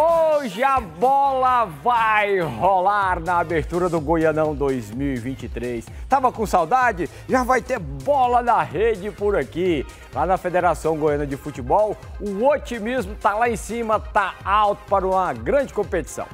Hoje a bola vai rolar na abertura do Goianão 2023. Tava com saudade? Já vai ter bola na rede por aqui. Lá na Federação Goiana de Futebol, o otimismo tá lá em cima, tá alto para uma grande competição.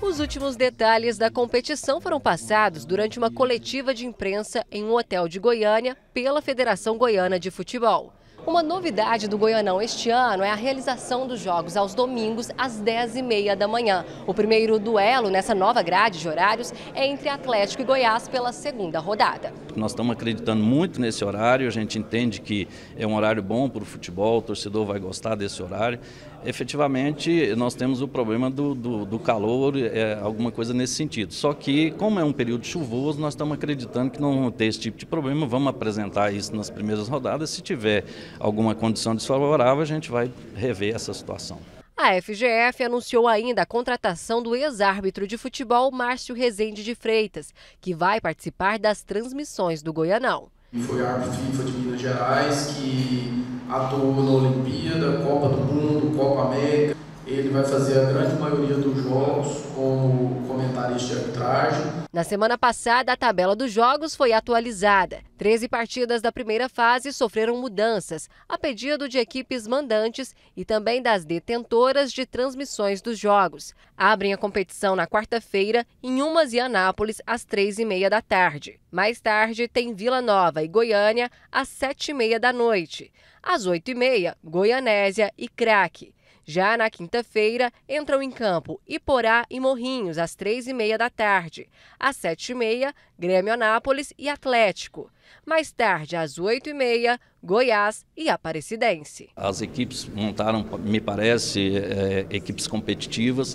Os últimos detalhes da competição foram passados durante uma coletiva de imprensa em um hotel de Goiânia pela Federação Goiana de Futebol. Uma novidade do Goianão este ano é a realização dos jogos aos domingos às 10h30 da manhã. O primeiro duelo nessa nova grade de horários é entre Atlético e Goiás pela segunda rodada. Nós estamos acreditando muito nesse horário, a gente entende que é um horário bom para o futebol, o torcedor vai gostar desse horário. Efetivamente, nós temos o problema do, do, do calor, é, alguma coisa nesse sentido. Só que, como é um período chuvoso, nós estamos acreditando que não vão ter esse tipo de problema, vamos apresentar isso nas primeiras rodadas. Se tiver alguma condição desfavorável, a gente vai rever essa situação. A FGF anunciou ainda a contratação do ex-árbitro de futebol Márcio Rezende de Freitas, que vai participar das transmissões do Goianão. Foi árbitro FIFA de Minas Gerais, que atuou na Olimpíada, Copa do Mundo, Copa América. Ele vai fazer a grande maioria dos jogos como comentarista de arbitragem. Na semana passada, a tabela dos jogos foi atualizada. Treze partidas da primeira fase sofreram mudanças, a pedido de equipes mandantes e também das detentoras de transmissões dos jogos. Abrem a competição na quarta-feira em Umas e Anápolis, às três e meia da tarde. Mais tarde, tem Vila Nova e Goiânia, às sete e meia da noite. Às oito e meia, Goianésia e Craque. Já na quinta-feira, entram em campo Iporá e Morrinhos, às três e meia da tarde. Às sete e meia, Grêmio Anápolis e Atlético. Mais tarde, às oito e meia, Goiás e Aparecidense. As equipes montaram, me parece, é, é equipes competitivas.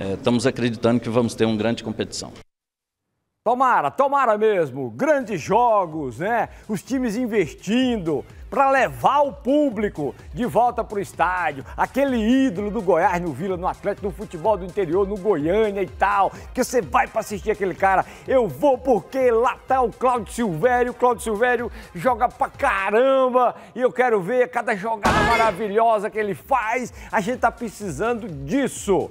É, estamos acreditando que vamos ter uma grande competição. Tomara, tomara mesmo. Grandes jogos, né? Os times investindo para levar o público de volta para o estádio. Aquele ídolo do Goiás no Vila, no Atlético, no futebol do interior, no Goiânia e tal. Que você vai para assistir aquele cara. Eu vou porque lá tá o Cláudio Silvério. O Cláudio Silvério joga pra caramba. E eu quero ver cada jogada maravilhosa que ele faz. A gente tá precisando disso.